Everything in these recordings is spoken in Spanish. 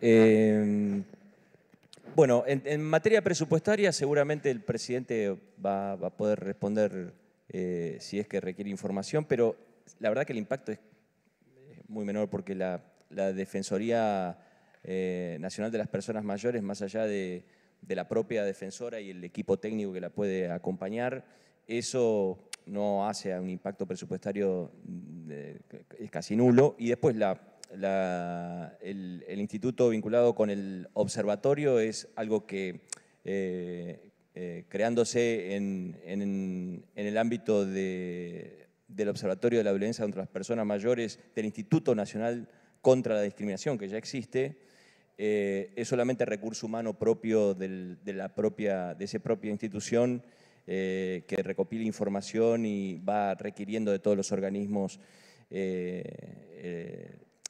Em, bueno, en, materia presupuestaria seguramente el presidente va, a poder responder eh, si es que requiere información, pero la verdad que el impacto es muy menor porque la, Defensoría eh, Nacional de las Personas Mayores, más allá de, la propia defensora y el equipo técnico que la puede acompañar, eso no hace un impacto presupuestario mm, casi nulo. Y después la, el, instituto vinculado con el observatorio es algo que, eh, eh, creándose en, el ámbito del Observatorio de la Violencia contra las Personas Mayores del Instituto Nacional contra la Discriminación, que ya existe, eh, es solamente recurso humano propio de, la propia, de esa propia institución que recopila información y va requiriendo de todos los organismos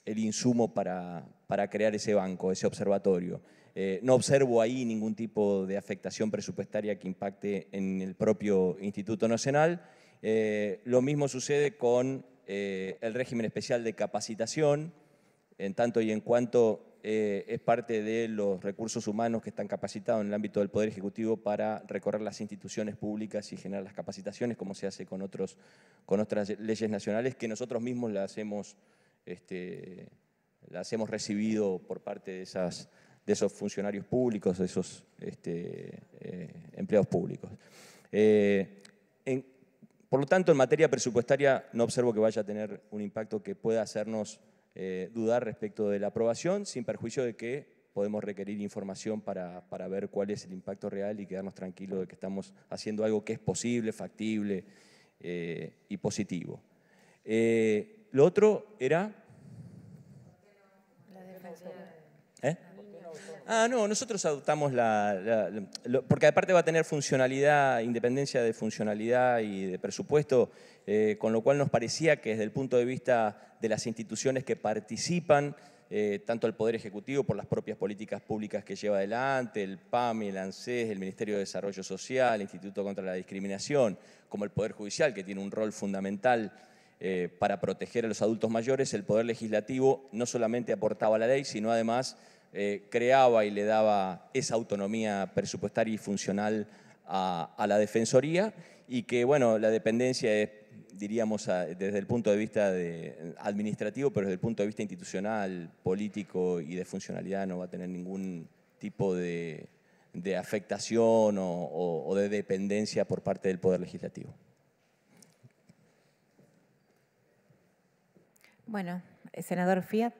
el insumo para, para crear ese banco, ese observatorio. Eh, no observo ahí ningún tipo de afectación presupuestaria que impacte en el propio Instituto Nacional. Eh, lo mismo sucede con eh, el régimen especial de capacitación, en tanto y en cuanto es parte de los recursos humanos que están capacitados en el ámbito del Poder Ejecutivo para recorrer las instituciones públicas y generar las capacitaciones, como se hace con, otros, con otras leyes nacionales que nosotros mismos las hacemos este, las hemos recibido por parte de, esas, de esos funcionarios públicos, de esos este, eh, empleados públicos. Eh, por lo tanto, en materia presupuestaria no observo que vaya a tener un impacto que pueda hacernos eh, dudar respecto de la aprobación, sin perjuicio de que podemos requerir información para, ver cuál es el impacto real y quedarnos tranquilos de que estamos haciendo algo que es posible, factible y positivo lo otro era... ¿Eh? Ah, no, nosotros adoptamos la, Porque aparte va a tener funcionalidad, independencia de funcionalidad y de presupuesto, eh, con lo cual nos parecía que desde el punto de vista de las instituciones que participan, eh, tanto el Poder Ejecutivo por las propias políticas públicas que lleva adelante, el PAMI, el ANSES, el Ministerio de Desarrollo Social, el Instituto contra la Discriminación, como el Poder Judicial, que tiene un rol fundamental eh, para proteger a los adultos mayores, el Poder Legislativo no solamente aportaba la ley, sino además eh, creaba y le daba esa autonomía presupuestaria y funcional a, la Defensoría y que, bueno, la dependencia es diríamos desde el punto de vista administrativo, pero desde el punto de vista institucional, político y de funcionalidad no va a tener ningún tipo de, afectación o de dependencia por parte del Poder Legislativo. Bueno, senador Fiat.